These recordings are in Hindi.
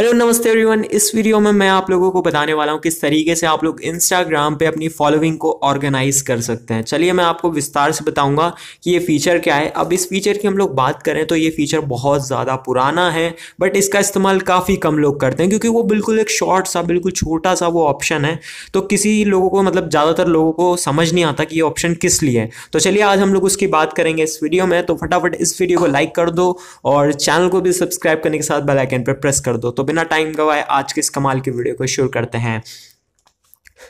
हेलो नमस्ते एवरीवन इस वीडियो में मैं आप लोगों को बताने वाला हूं किस तरीके से आप लोग इंस्टाग्राम पे अपनी फॉलोइंग को ऑर्गेनाइज कर सकते हैं चलिए मैं आपको विस्तार से बताऊंगा कि ये फीचर क्या है अब इस फीचर की हम लोग बात करें तो ये फीचर बहुत ज़्यादा पुराना है बट इसका इस्तेमाल काफ़ी कम लोग करते हैं क्योंकि वो बिल्कुल एक शॉर्ट सा बिल्कुल छोटा सा वो ऑप्शन है तो किसी लोगों को मतलब ज़्यादातर लोगों को समझ नहीं आता कि ये ऑप्शन किस लिए है तो चलिए आज हम लोग उसकी बात करेंगे इस वीडियो में तो फटाफट इस वीडियो को लाइक कर दो और चैनल को भी सब्सक्राइब करने के साथ बेलाइकन पर प्रेस कर दो तो बिना टाइम गवाए आज के इस कमाल की वीडियो को शुरू करते हैं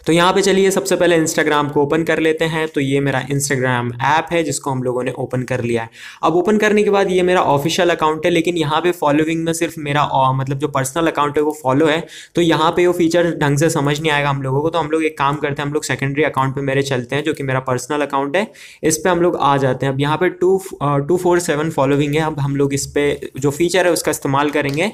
तो यहाँ पे चलिए सबसे पहले इंस्टाग्राम को ओपन कर लेते हैं तो ये मेरा इंस्टाग्राम ऐप है जिसको हम लोगों ने ओपन कर लिया है अब ओपन करने के बाद ये मेरा ऑफिशियल अकाउंट है लेकिन यहाँ पे फॉलोइंग में सिर्फ मेरा मतलब जो पर्सनल अकाउंट है वो फॉलो है तो यहाँ पे वो फीचर ढंग से समझ नहीं आएगा हम लोगों को तो हम लोग एक काम करते हैं हम लोग सेकेंडरी अकाउंट पर मेरे चलते हैं जो कि मेरा पर्सनल अकाउंट है इस पर हम लोग आ जाते हैं अब यहाँ पर two two four seven following है अब हम लोग इस पर जो फीचर है उसका इस्तेमाल करेंगे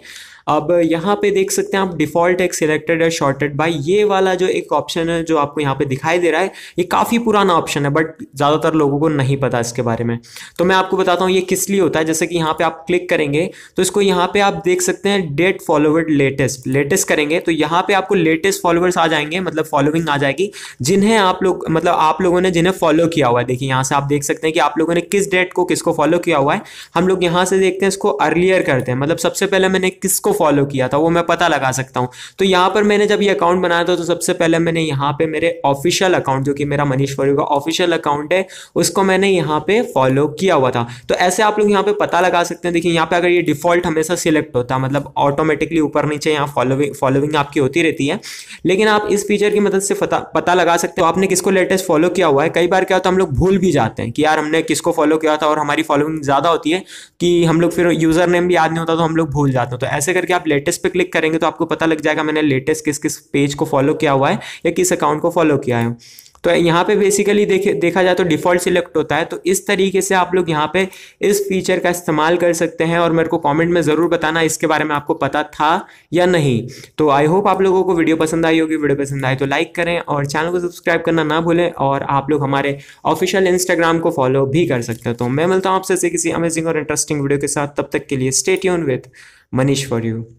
अब यहाँ पे देख सकते हैं आप डिफॉल्ट एक सिलेक्टेड है शॉर्टेड बाय ये वाला जो एक ऑप्शन है जो आपको यहाँ पे दिखाई दे रहा है ये काफ़ी पुराना ऑप्शन है बट ज़्यादातर लोगों को नहीं पता इसके बारे में तो मैं आपको बताता हूँ ये किस लिए होता है जैसे कि यहाँ पे आप क्लिक करेंगे तो इसको यहाँ पे आप देख सकते हैं डेट फॉलोवर्ड लेटेस्ट लेटेस्ट करेंगे तो यहाँ पे आपको लेटेस्ट फॉलोअर्स आ जाएंगे मतलब फॉलोइंग आ जाएगी जिन्हें आप लोग मतलब आप लोगों ने जिन्हें फॉलो किया हुआ है देखिए यहाँ से आप देख सकते हैं कि आप लोगों ने किस डेट को किसको फॉलो किया हुआ है हम लोग यहाँ से देखते हैं इसको अर्लियर करते हैं मतलब सबसे पहले मैंने किसको फॉलो किया था वो मैं पता लगा सकता हूँ तो यहाँ पर मैंने जब ये अकाउंट बनाया था तो सबसे पहले मैंने यहाँ पे मेरे ऑफिशियल अकाउंट जो कि मेरा मनीष वरी का ऑफिशियल अकाउंट है उसको मैंने यहाँ पे फॉलो किया हुआ था तो ऐसे आप लोग यहाँ पे पता लगा सकते हैं देखिए यहाँ पे अगर ये डिफॉल्ट हमेशा सिलेक्ट होता मतलब ऑटोमेटिकली ऊपर नीचे यहाँ फॉलोविंग फॉलोइंग आपकी होती रहती है लेकिन आप इस फीचर की मदद से पता लगा सकते हो आपने किसको लेटेस्ट फॉलो किया हुआ है कई बार क्या होता है हम लोग भूल भी जाते हैं कि यार हमने किसको फॉलो किया था और हमारी फॉलोइंग ज़्यादा होती है कि हम लोग फिर यूज़र नेम भी याद नहीं होता तो हम लोग भूल जाते हैं तो ऐसे करके करके आप लेटेस्ट पे क्लिक करेंगे तो आपको पता लग जाएगा मैंने लेटेस्ट किस किस पेज को फॉलो किया हुआ है या किस अकाउंट को फॉलो किया है तो यहाँ पे बेसिकली देखे देखा जाए तो डिफ़ॉल्ट सिलेक्ट होता है तो इस तरीके से आप लोग यहाँ पे इस फीचर का इस्तेमाल कर सकते हैं और मेरे को कमेंट में ज़रूर बताना इसके बारे में आपको पता था या नहीं तो आई होप आप लोगों को वीडियो पसंद आई होगी वीडियो पसंद आए तो लाइक करें और चैनल को सब्सक्राइब करना ना भूलें और आप लोग हमारे ऑफिशियल इंस्टाग्राम को फॉलो भी कर सकते हैं तो मैं मिलता हूँ आपसे किसी अमेजिंग और इंटरेस्टिंग वीडियो के साथ तब तक के लिए स्टेट यून विथ Manish for you.